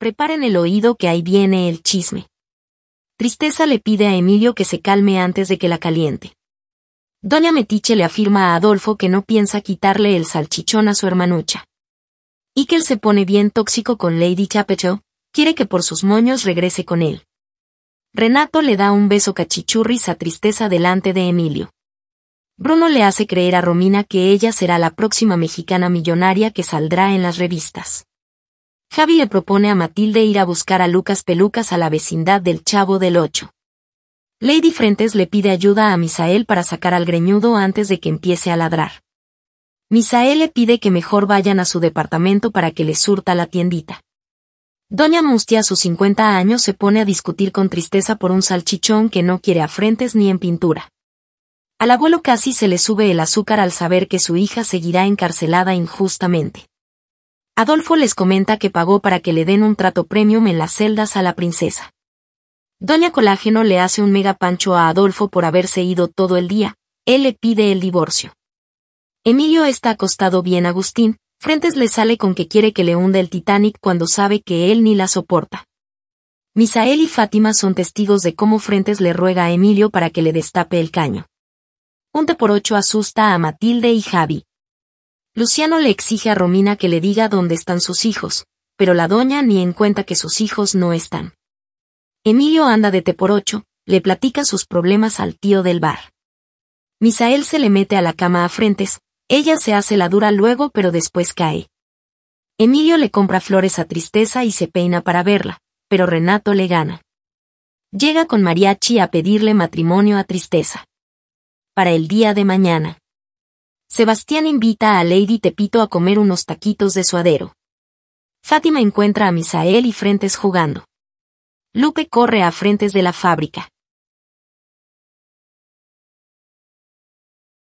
Preparen el oído que ahí viene el chisme. Tristeza le pide a Emilio que se calme antes de que la caliente. Doña Metiche le afirma a Adolfo que no piensa quitarle el salchichón a su hermanucha. Y que él se pone bien tóxico con Lady Chapecho, quiere que por sus moños regrese con él. Renato le da un beso cachichurris a Tristeza delante de Emilio. Bruno le hace creer a Romina que ella será la próxima mexicana millonaria que saldrá en las revistas. Javi le propone a Matilde ir a buscar a Lucas Pelucas a la vecindad del Chavo del Ocho. Lady Frentes le pide ayuda a Misael para sacar al greñudo antes de que empiece a ladrar. Misael le pide que mejor vayan a su departamento para que le surta la tiendita. Doña Mustia a sus 50 años se pone a discutir con tristeza por un salchichón que no quiere a Frentes ni en pintura. Al abuelo casi se le sube el azúcar al saber que su hija seguirá encarcelada injustamente. Adolfo les comenta que pagó para que le den un trato premium en las celdas a la princesa. Doña Colágeno le hace un mega pancho a Adolfo por haberse ido todo el día, él le pide el divorcio. Emilio está acostado bien Agustín, Frentes le sale con que quiere que le hunda el Titanic cuando sabe que él ni la soporta. Misael y Fátima son testigos de cómo Frentes le ruega a Emilio para que le destape el caño. Un por ocho asusta a Matilde y Javi. Luciano le exige a Romina que le diga dónde están sus hijos, pero la doña ni en cuenta que sus hijos no están. Emilio anda de té por ocho, le platica sus problemas al tío del bar. Misael se le mete a la cama a frentes, ella se hace la dura luego pero después cae. Emilio le compra flores a Tristeza y se peina para verla, pero Renato le gana. Llega con Mariachi a pedirle matrimonio a Tristeza. Para el día de mañana. Sebastián invita a Lady Tepito a comer unos taquitos de suadero. Fátima encuentra a Misael y Frentes jugando. Lupe corre a Frentes de la fábrica.